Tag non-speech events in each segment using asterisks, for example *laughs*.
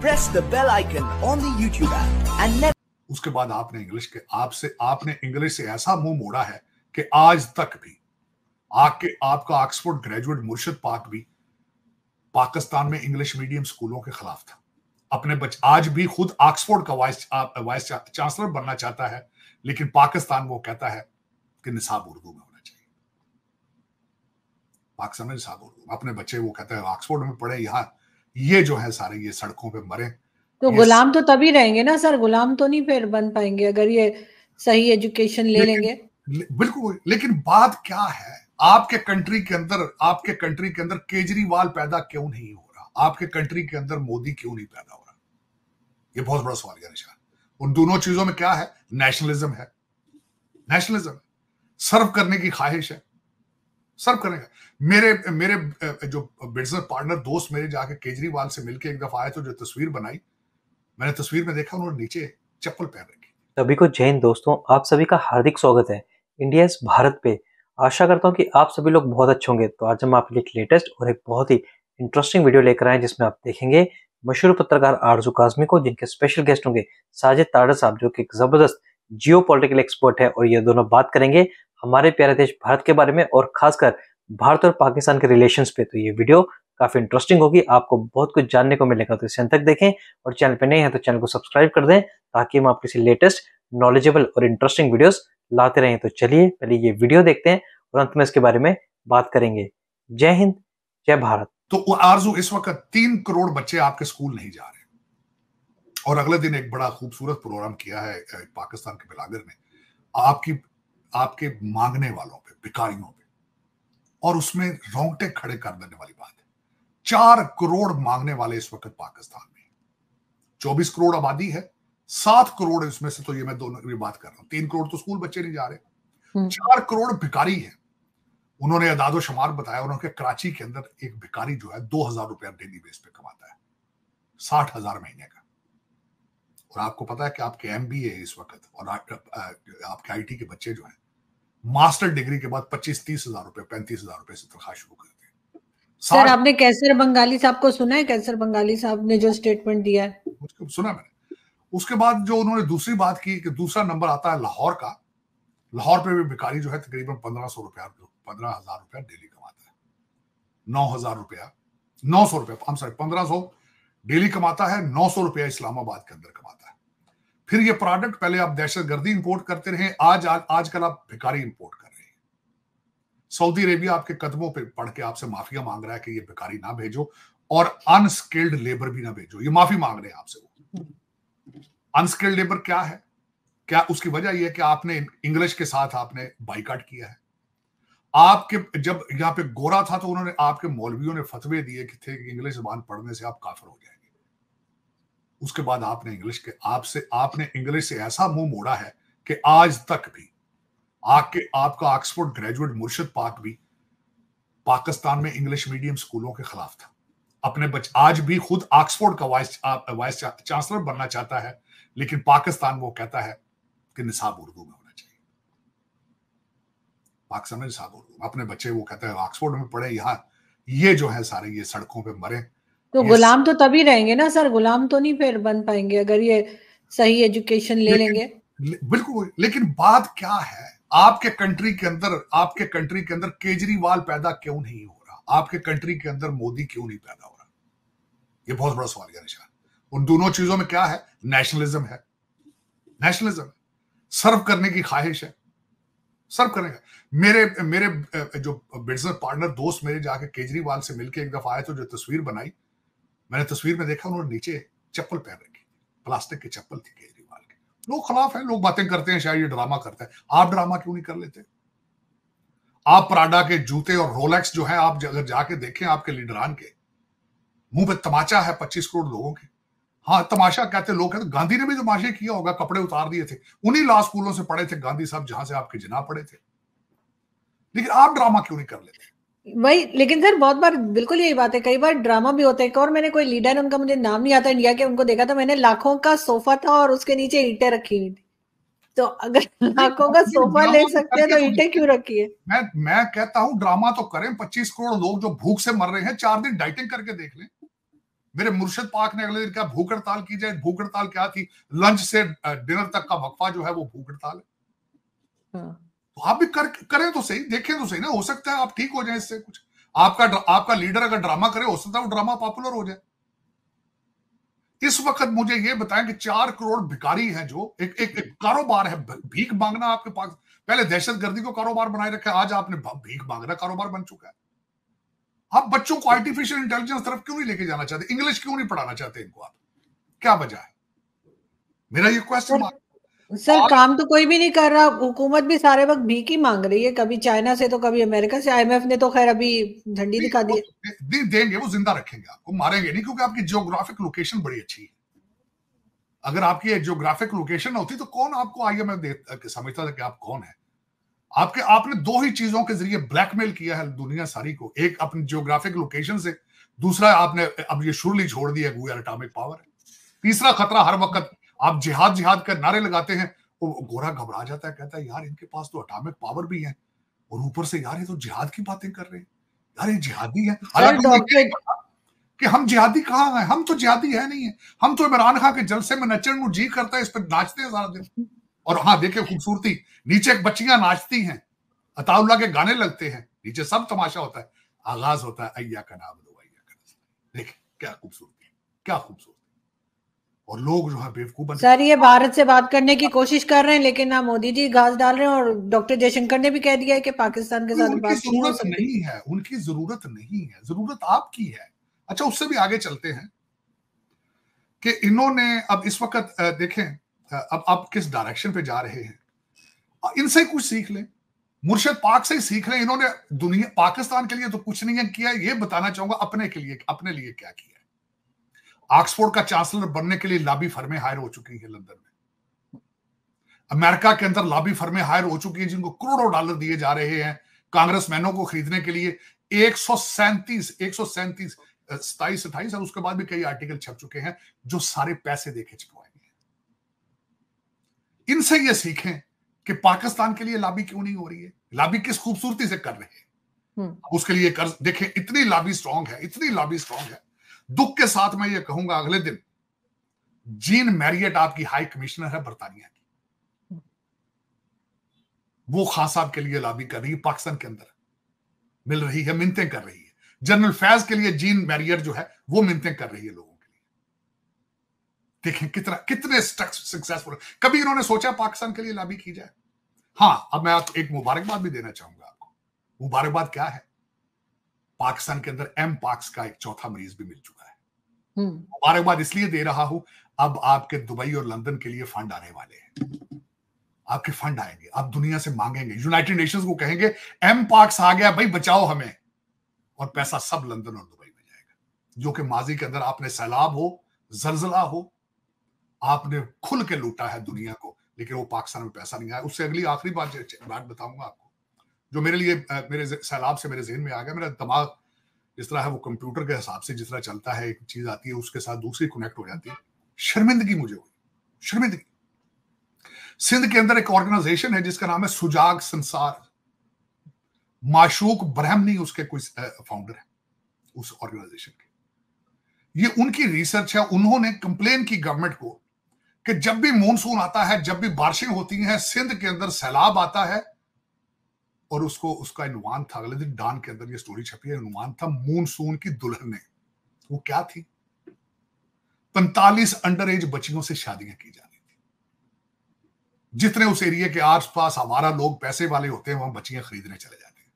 Press the bell icon on the YouTube app and never उसके बाद आपने English के आपसे आपने इंग्लिश से ऐसा मुंह मोड़ा है कि आज तक भी आपके आपका ऑक्सफोर्ड ग्रेजुएट मुर्शिद पाक भी पाकिस्तान में इंग्लिश मीडियम स्कूलों के खिलाफ था अपने बच आज भी खुद ऑक्सफोर्ड का वाइस वाइस चांसलर बनना चाहता है लेकिन पाकिस्तान वो कहता है कि निसाब उर्दू में होना चाहिए पाकिस्तान में निसाब उर्दू अपने बच्चे वो कहते हैं ऑक्सफोर्ड में पढ़े यहां ये जो है सारे ये सड़कों पे मरे तो गुलाम तो तभी रहेंगे ना सर गुलाम तो नहीं फिर बन पाएंगे अगर ये सही एजुकेशन ले लेंगे ले, बिल्कुल लेकिन बात क्या है आपके कंट्री के अंदर आपके कंट्री के अंदर केजरीवाल पैदा क्यों नहीं हो रहा आपके कंट्री के अंदर मोदी क्यों नहीं पैदा हो रहा ये बहुत बड़ा सवाल है निशान उन दोनों चीजों में क्या है नेशनलिज्म है नेशनलिज्म सर्व करने की ख्वाहिश है सर्व करेंगे मेरे मेरे जो बिजनेस पार्टनर दोस्त मेरे जाके केजरीवाल से मिलके एक दफा आए तो जो तस्वीर बनाई मैंने तस्वीर में देखा उन्होंने नीचे चप्पल पहन रखी सभी को जैन दोस्तों आप सभी का हार्दिक स्वागत है इंडिया भारत पे आशा करता हूँ कि आप सभी लोग बहुत अच्छे होंगे तो आज हम आपके लिए लेटेस्ट और एक बहुत ही इंटरेस्टिंग वीडियो लेकर आए जिसमें आप देखेंगे मशहूर पत्रकार आरजू काजमी को जिनके स्पेशल गेस्ट होंगे साजिद ताड़ा साहब जो कि एक जबरदस्त जियो एक्सपर्ट है और ये दोनों बात करेंगे हमारे प्यारे देश भारत के बारे में और खासकर भारत और पाकिस्तान के रिलेशन पे तो ये वीडियो काफी इंटरेस्टिंग होगी आपको बहुत कुछ जानने को मिलेगा तो इसे तक देखें और चैनल पे नहीं है तो चैनल को सब्सक्राइब कर दें ताकि हम आपके लेटेस्ट नॉलेजेबल और इंटरेस्टिंग वीडियोस लाते रहें तो चलिए पहले ये वीडियो देखते हैं और अंत में इसके बारे में बात करेंगे जय हिंद जय भारत तो आरजू इस वक्त तीन करोड़ बच्चे आपके स्कूल नहीं जा रहे और अगले दिन एक बड़ा खूबसूरत प्रोग्राम किया है पाकिस्तान के बिलागर ने आपकी आपके मांगने वालों पे भिकारियों पे और उसमें रोंगटे खड़े कर देने वाली बात है चार करोड़ मांगने वाले इस वक्त पाकिस्तान में चौबीस करोड़ आबादी है सात करोड़ इसमें से तो ये मैं दोनों की बात कर रहा हूं तीन करोड़ तो स्कूल बच्चे नहीं जा रहे हम्म। चार करोड़ भिकारी है उन्होंने अदादो शुमार बताया उन्होंने कराची के अंदर एक भिकारी जो है दो हजार रुपया डेली बेस पे कमाता है साठ हजार महीने का और आपको पता है कि आपके एम बी ए इस वक्त और आ, आ, आपके आई टी के बच्चे जो हैं मास्टर डिग्री के बाद पच्चीस तीस हजार रुपए पैंतीस हजार रुपए से तनखा शुरू कर दी सर आपने कैसर बंगाली साहब को सुना है कैसर बंगाली साहब ने जो स्टेटमेंट दिया है सुना मैंने उसके बाद जो उन्होंने दूसरी बात की कि दूसरा नंबर आता है लाहौर का लाहौर पे भी भिखारी जो है तकरीबन पंद्रह सौ रुपया पंद्रह हजार रुपया डेली कमाता है नौ हजार रुपया नौ सौ रुपया पंद्रह सौ डेली कमाता है नौ सौ रुपया इस्लामाबाद के अंदर कमाता है फिर ये प्रोडक्ट पहले आप दहशत गर्दी इंपोर्ट करते रहे आज आज आजकल आप भिखारी इंपोर्ट कर रहे हैं सऊदी अरेबिया आपके कदमों पर पढ़ के आपसे माफिया मांग रहा है कि ये भिखारी ना भेजो और अनस्किल्ड लेबर भी ना भेजो ये माफी मांग रहे हैं आपसे वो अनस्किल्ड लेबर क्या है क्या उसकी वजह यह है कि आपने इंग्लिश के साथ आपने बाइकाट किया है आपके जब यहाँ पे गोरा था तो उन्होंने आपके मौलवियों ने फतवे दिए कि थे कि इंग्लिश जबान पढ़ने से आप काफर हो जाएंगे उसके बाद आपने इंग्लिश के आपसे आपने इंग्लिश से ऐसा मुंह मोड़ा है कि आज तक भी आपके आपका ऑक्सफोर्ड ग्रेजुएट मुर्शद पाक भी पाकिस्तान में इंग्लिश मीडियम स्कूलों के खिलाफ था अपने बच आज भी खुद ऑक्सफोर्ड का वाइस वाइस चांसलर बनना चाहता है लेकिन पाकिस्तान वो कहता है कि निसाब उर्दू में पाकिस्तान में साहब अपने बच्चे वो कहते हैं ऑक्सफोर्ड में पढ़े यहाँ ये जो है सारे ये सड़कों पे मरे तो गुलाम तो तभी रहेंगे ना सर गुलाम तो नहीं फिर बन पाएंगे अगर ये सही एजुकेशन ले लेंगे ले, बिल्कुल लेकिन बात क्या है आपके कंट्री के अंदर आपके कंट्री के अंदर केजरीवाल पैदा क्यों नहीं हो रहा आपके कंट्री के अंदर मोदी क्यों नहीं पैदा हो रहा ये बहुत बड़ा सवाल है निशान उन दोनों चीजों में क्या है नेशनलिज्म है नेशनलिज्म सर्व करने की ख्वाहिश है सर्व करेगा मेरे मेरे जो बिजनेस पार्टनर दोस्त मेरे जाके केजरीवाल से मिलके एक दफा आए तो जो तस्वीर बनाई मैंने तस्वीर में देखा उन्होंने नीचे चप्पल पहन रखी प्लास्टिक की चप्पल थी केजरीवाल की लोग खिलाफ है लोग बातें करते हैं शायद ये ड्रामा करता है आप ड्रामा क्यों नहीं कर लेते आप प्राडा के जूते और रोलेक्स जो है आप अगर जाके देखें आपके लीडरान के मुंह पे तमाचा है पच्चीस करोड़ लोगों के हाँ तमाशा कहते लोग कहते गांधी ने भी तमाशे किया होगा कपड़े उतार दिए थे उन्हीं लॉ स्कूलों से पढ़े थे गांधी साहब जहां से आपके जिना पढ़े थे लेकिन आप ड्रामा क्यों नहीं कर लेते वही लेकिन सर बहुत बार बिल्कुल यही बात है कई बार ड्रामा भी होते हैं और मैंने कोई लीडर उनका मुझे नाम नहीं आता इंडिया के उनको देखा था तो मैंने लाखों का सोफा था और उसके नीचे ईटे रखी हुई थी तो अगर *laughs* लाखों का सोफा ले सकते हैं तो ईटे क्यों रखी है मैं मैं कहता हूँ ड्रामा तो करें पच्चीस करोड़ लोग जो भूख से मर रहे हैं चार दिन डाइटिंग करके देख लें मेरे मुर्शद पाक ने अगले दिन कहा भूख हड़ताल की जाए भूख हड़ताल क्या थी लंच से डिनर तक का वक्फा जो है वो भूख हड़ताल है हाँ। तो आप भी कर, करें तो सही देखें तो सही ना हो सकता है आप ठीक हो जाए इससे कुछ आपका आपका लीडर अगर ड्रामा करे हो सकता है वो ड्रामा पॉपुलर हो जाए इस वक्त मुझे ये बताएं कि चार करोड़ भिकारी हैं जो एक एक, एक कारोबार है भीख मांगना आपके पास पहले दहशत गर्दी को कारोबार बनाए रखा आज आपने भीख मांगना कारोबार बन चुका है आप बच्चों को आर्टिफिशियल इंटेलिजेंस तरफ क्यों नहीं लेके जाना चाहते इंग्लिश क्यों नहीं पढ़ाना चाहते इनको आप क्या वजह है मेरा ये क्वेश्चन सर काम तो कोई भी नहीं कर रहा हुकूमत भी सारे वक्त भीख ही मांग रही है कभी चाइना से तो कभी अमेरिका से आईएमएफ ने तो खैर अभी झंडी दिखा दी दे, देंगे वो जिंदा रखेंगे आपको मारेंगे नहीं क्योंकि आपकी जियोग्राफिक लोकेशन बड़ी अच्छी है अगर आपकी जियोग्राफिक लोकेशन होती तो कौन आपको आईएमएफ समझता था कि आप कौन है आपके आपने दो ही चीजों के जरिए ब्लैकमेल किया है दुनिया सारी को एक अपनी जियोग्राफिक लोकेशन से दूसरा आपने अब ये शुरली छोड़ दिया गोया एटॉमिक पावर है तीसरा खतरा हर वक्त आप जिहाद जिहाद कर नारे लगाते हैं वो गोरा घबरा जाता है कहता है यार इनके पास तो अटामिक पावर भी है और ऊपर से यार ये तो जिहाद की बातें कर रहे हैं यार ये जिहादी है कि हम जिहादी कहाँ हैं हम तो जिहादी है नहीं है हम तो इमरान खान के जलसे में नचन जी करता है इस पर नाचते हैं सारा दिन और हाँ देखिए खूबसूरती नीचे बच्चियां नाचती हैं अताउल्ला के गाने लगते हैं नीचे सब तमाशा होता है आगाज होता है अय्या का नाम लो अय्या का देखिए क्या खूबसूरती क्या खूबसूरती और लोग जो है बेवकूफ बन सर ये भारत से बात करने की कोशिश कर रहे हैं लेकिन ना मोदी जी घास डाल रहे हैं और डॉक्टर जयशंकर ने भी कह दिया है कि पाकिस्तान के साथ बात जरूरत नहीं है उनकी जरूरत नहीं है जरूरत आपकी है अच्छा उससे भी आगे चलते हैं कि इन्होंने अब इस वक्त देखें अब आप किस डायरेक्शन पे जा रहे हैं इनसे कुछ सीख लें मुर्शद पाक से ही सीख लें इन्होंने दुनिया पाकिस्तान के लिए तो कुछ नहीं है किया ये बताना चाहूंगा अपने के लिए अपने लिए क्या किया ऑक्सफोर्ड का चांसलर बनने के लिए लाबी फर्मे हायर हो चुकी है लंदन में अमेरिका के अंदर लाबी फर्मे हायर हो चुकी है जिनको करोड़ों डॉलर दिए जा रहे हैं कांग्रेस मैनों को खरीदने के लिए एक सौ सैंतीस एक सौ सैंतीस सताइस अट्ठाईस और उसके बाद भी कई आर्टिकल छप चुके हैं जो सारे पैसे देखे छपवाए इनसे ये सीखें कि पाकिस्तान के लिए लाबी क्यों नहीं हो रही है लाबी किस खूबसूरती से कर रहे हैं हम्म। उसके लिए कर्ज देखें इतनी लाबी स्ट्रांग है इतनी लाबी स्ट्रांग है दुख के साथ मैं ये कहूंगा अगले दिन जीन मैरियट आपकी हाई कमिश्नर है बरतानिया की वो खास साहब के लिए लाबी कर रही है पाकिस्तान के अंदर मिल रही है मिनते कर रही है जनरल फैज के लिए जीन मैरियट जो है वो मिनते कर रही है लोग देखें कितना कितने सक्सेसफुल कभी इन्होंने सोचा पाकिस्तान के लिए लाभी की जाए हाँ अब मैं आप एक मुबारकबाद भी देना चाहूंगा आपको मुबारकबाद क्या है पाकिस्तान के अंदर एम पाक्स का एक चौथा मरीज भी मिल चुका है हम्म। मुबारकबाद इसलिए दे रहा हूं अब आपके दुबई और लंदन के लिए फंड आने वाले हैं आपके फंड आएंगे आप दुनिया से मांगेंगे यूनाइटेड नेशंस को कहेंगे एम पाक्स आ गया भाई बचाओ हमें और पैसा सब लंदन और दुबई में जाएगा जो कि माजी के अंदर आपने सैलाब हो जलजला हो आपने खुल के लूटा है दुनिया को लेकिन वो पाकिस्तान में पैसा नहीं आया उससे अगली आखिरी बात बात बताऊंगा आपको जो मेरे लिए मेरे सैलाब से मेरे जहन में आ गया मेरा दिमाग जिस तरह है वो कंप्यूटर के हिसाब से जिस तरह चलता है एक चीज आती है उसके साथ दूसरी कनेक्ट हो जाती है शर्मिंदगी मुझे हुई शर्मिंदगी सिंध के अंदर एक ऑर्गेनाइजेशन है जिसका नाम है सुजाग संसार माशूक ब्रह्मनी उसके कोई फाउंडर है उस ऑर्गेनाइजेशन के ये उनकी रिसर्च है उन्होंने कंप्लेन की गवर्नमेंट को कि जब भी मानसून आता है जब भी बारिशें होती हैं सिंध के अंदर सैलाब आता है और उसको उसका अनुमान था अगले दिन डान के अंदर ये स्टोरी छपी है अनुमान था मानसून की दुल्हने वो क्या थी पैंतालीस अंडर एज बच्चियों से शादियां की जानी थी जितने उस एरिए के आसपास हमारा लोग पैसे वाले होते हैं वहां बच्चियां खरीदने चले जाते हैं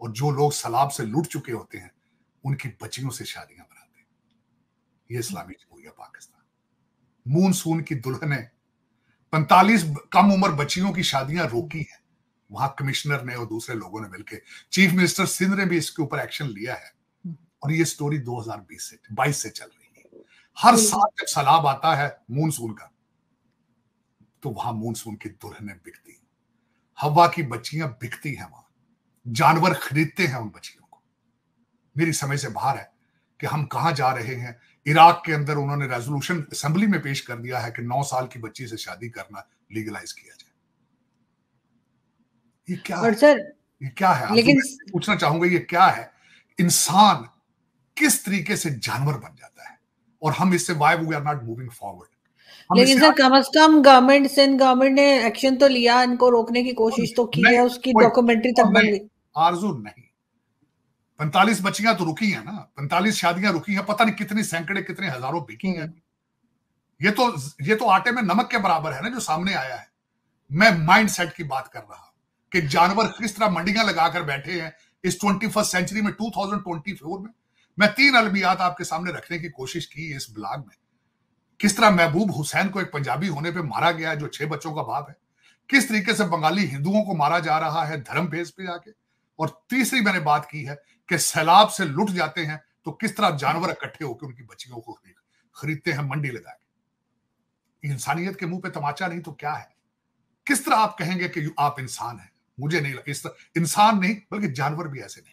और जो लोग सैलाब से लुट चुके होते हैं उनकी बच्चियों से शादियां बनाते हैं ये इस्लामी जमहूरिया पाकिस्तान मूनसून की दुल्हने पैंतालीस कम उम्र बच्चियों की शादियां रोकी हैं वहां कमिश्नर ने और दूसरे लोगों ने मिलकर चीफ मिनिस्टर सिंध ने भी इसके ऊपर एक्शन लिया है और ये स्टोरी 2020 से 22 से चल रही है हर साल जब सलाब आता है मूनसून का तो वहां मूनसून की दुल्हने बिकती हवा की बच्चियां बिकती हैं वहां जानवर खरीदते हैं उन बच्चियों को मेरी समझ से बाहर है कि हम कहा जा रहे हैं इराक के अंदर उन्होंने रेजोल्यूशन असेंबली में पेश कर दिया है कि नौ साल की बच्ची से शादी करना लीगलाइज किया जाए ये क्या और सर ये क्या है लेकिन तो पूछना चाहूंगा ये क्या है इंसान किस तरीके से जानवर बन जाता है और हम इससे why we are not moving forward लेकिन सर कम से कम गवर्नमेंट सिंध गवर्नमेंट ने एक्शन तो लिया इनको रोकने की कोशिश तो की है उसकी डॉक्यूमेंट्री तक बन गई आरजू नहीं पैंतालीस बच्चियां तो रुकी हैं ना पैंतालीस शादियां रुकी हैं पता नहीं कितनी सैकड़े कितने हजारों बिकी हैं ये तो ये तो आटे में नमक के बराबर है ना जो सामने आया है मैं माइंड सेट की बात कर रहा हूं कि जानवर किस तरह मंडियां लगाकर बैठे हैं इस ट्वेंटी फर्स्ट सेंचुरी में टू थाउजेंड ट्वेंटी फोर में मैं तीन अलबियात आपके सामने रखने की कोशिश की इस ब्लॉग में किस तरह महबूब हुसैन को एक पंजाबी होने पर मारा गया जो छह बच्चों का बाप है किस तरीके से बंगाली हिंदुओं को मारा जा रहा है धर्म भेज पे जाके और तीसरी मैंने बात की है के सैलाब से लुट जाते हैं तो किस तरह जानवर इकट्ठे होकर उनकी बच्चियों को खरीद खरीदते हैं मंडी लगा के इंसानियत के मुंह पे तमाचा नहीं तो क्या है किस तरह आप कहेंगे कि आप इंसान हैं मुझे नहीं लगा इस तरह इंसान नहीं बल्कि जानवर भी ऐसे नहीं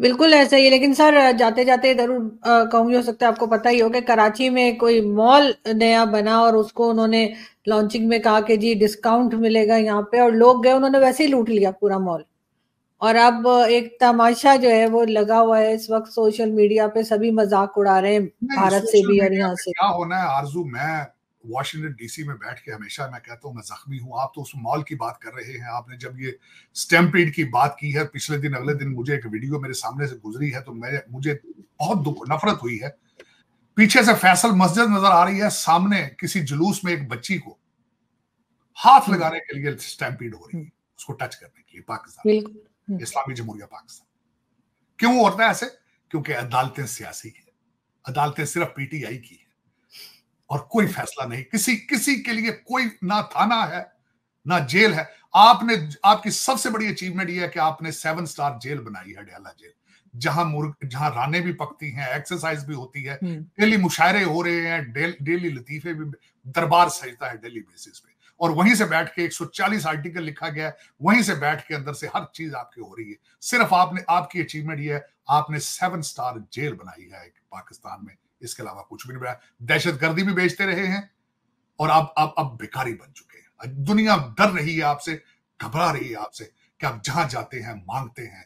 बिल्कुल ऐसा ही लेकिन सर जाते जाते जरूर कहूँगी हो सकता है आपको पता ही होगा कराची में कोई मॉल नया बना और उसको उन्होंने लॉन्चिंग में कहा कि जी डिस्काउंट मिलेगा यहाँ पे और लोग गए उन्होंने वैसे ही लूट लिया पूरा मॉल और अब एक तमाशा जो है वो लगा हुआ है इस वक्त सोशल मीडिया पे सभी मजाक उड़ा रहे हैं भारत से भी और यहाँ से क्या होना है आरजू मैं वाशिंगटन डीसी में बैठ के हमेशा मैं कहता हूँ मैं जख्मी हूँ आप तो उस मॉल की बात कर रहे हैं आपने जब ये स्टेम्पीड की बात की है पिछले दिन अगले दिन मुझे एक वीडियो मेरे सामने से गुजरी है तो मैं मुझे बहुत दुख नफरत हुई है पीछे से फैसल मस्जिद नजर आ रही है सामने किसी जुलूस में एक बच्ची को हाथ हम्म। लगाने के लिए स्टैम्पीड हो रही है उसको टच करने के लिए पाकिस्तान हम्म। इस्लामी जमहूरिया पाकिस्तान क्यों वो होता है ऐसे क्योंकि अदालतें सियासी हैं अदालतें सिर्फ पीटीआई की है और कोई फैसला नहीं किसी किसी के लिए कोई ना थाना है ना जेल है आपने आपकी सबसे बड़ी अचीवमेंट यह है कि आपने सेवन स्टार जेल बनाई है डयाला जेल जहां मुर्ग जहां राने भी पकती हैं एक्सरसाइज भी होती है हम्म। डेली मुशायरे हो रहे हैं डेली लतीफे भी दरबार सजता है डेली बेसिस पे और वहीं से बैठ के 140 आर्टिकल लिखा गया है वहीं से बैठ के अंदर से हर चीज आपकी हो रही है सिर्फ आपने आपकी अचीवमेंट ये है आपने सेवन स्टार जेल बनाई है पाकिस्तान में इसके अलावा कुछ भी नहीं बनाया दहशत गर्दी भी बेचते रहे हैं और आप अब अब भिखारी बन चुके हैं दुनिया डर रही है आपसे घबरा रही है आपसे कि आप जहां जाते हैं मांगते हैं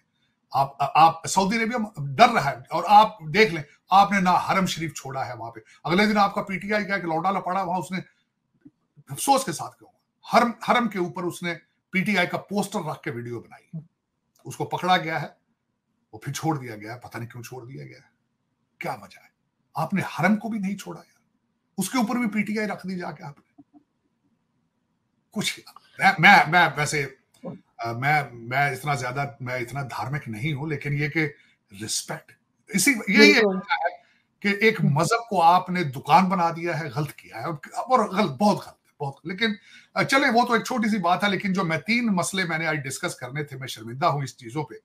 आप आप सऊदी अरेबिया डर रहा है और आप देख लें आपने ना हरम शरीफ छोड़ा है वहां पे अगले दिन आपका पीटीआई का एक लौटा लपड़ा वहां उसने अफसोस के साथ कहूंगा हरम हरम के ऊपर उसने पीटीआई का पोस्टर रख के वीडियो बनाई उसको पकड़ा गया है वो फिर छोड़ दिया गया पता नहीं क्यों छोड़ दिया गया क्या वजह है आपने हरम को भी नहीं छोड़ा यार उसके ऊपर भी पीटीआई रख दी जाके आपने कुछ मैं मैं, मैं वैसे मैं मैं इतना ज्यादा मैं इतना धार्मिक नहीं हूं लेकिन ये कि रिस्पेक्ट इसी यही है कि एक मजहब को आपने दुकान बना दिया है गलत किया है और गलत बहुत गलत बहुत लेकिन चले वो तो एक छोटी सी बात है लेकिन जो मैं तीन मसले मैंने आज डिस्कस करने थे मैं शर्मिंदा हूं इस चीजों पे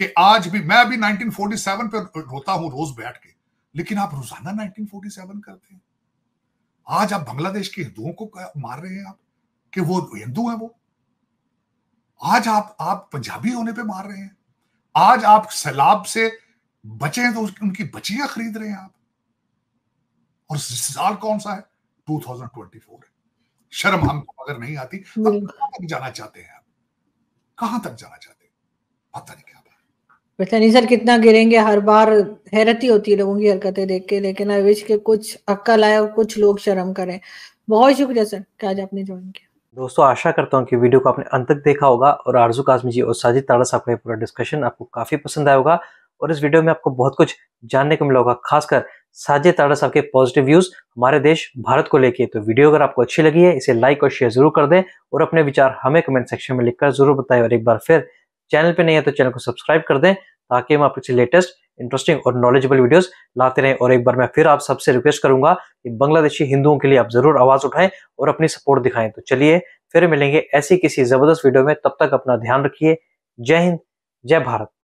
कि आज भी मैं अभी 1947 पे रोता हूं रोज बैठ के लेकिन आप रोजाना 1947 करते हैं आज आप बांग्लादेश के हिंदुओं को मार रहे हैं आप कि वो हिंदू है वो आज आप आप पंजाबी होने पे मार रहे हैं आज आप सैलाब से बचे हैं तो उनकी बचियां खरीद रहे हैं आप और साल कौन सा है 2024 है शर्म हमको अगर नहीं आती तो कहां तक जाना चाहते हैं आप कहां तक जाना चाहते हैं पता नहीं क्या पता नहीं सर कितना गिरेंगे हर बार हैरती होती है लोगों की हरकतें देख के लेकिन आई विश के कुछ अक्कल आए और कुछ लोग शर्म करें बहुत शुक्रिया सर कि आज आपने ज्वाइन किया दोस्तों आशा करता हूँ कि वीडियो को आपने अंत तक देखा होगा और आरजू काजमी जी और साजिद ताड़ा साहब का पूरा डिस्कशन आपको काफ़ी पसंद आया होगा और इस वीडियो में आपको बहुत कुछ जानने को मिला होगा खासकर साझे ताड़ा साहब के पॉजिटिव व्यूज हमारे देश भारत को लेके तो वीडियो अगर आपको अच्छी लगी है इसे लाइक और शेयर जरूर कर दें और अपने विचार हमें कमेंट सेक्शन में लिखकर जरूर बताएं और एक बार फिर चैनल पे नहीं है तो चैनल को सब्सक्राइब कर दें ताकि हम आपसे लेटेस्ट इंटरेस्टिंग और नॉलेजेबल वीडियोस लाते रहें और एक बार मैं फिर आप सबसे रिक्वेस्ट करूंगा कि बांग्लादेशी हिंदुओं के लिए आप जरूर आवाज उठाएं और अपनी सपोर्ट दिखाएं तो चलिए फिर मिलेंगे ऐसी किसी जबरदस्त वीडियो में तब तक अपना ध्यान रखिए जय हिंद जय भारत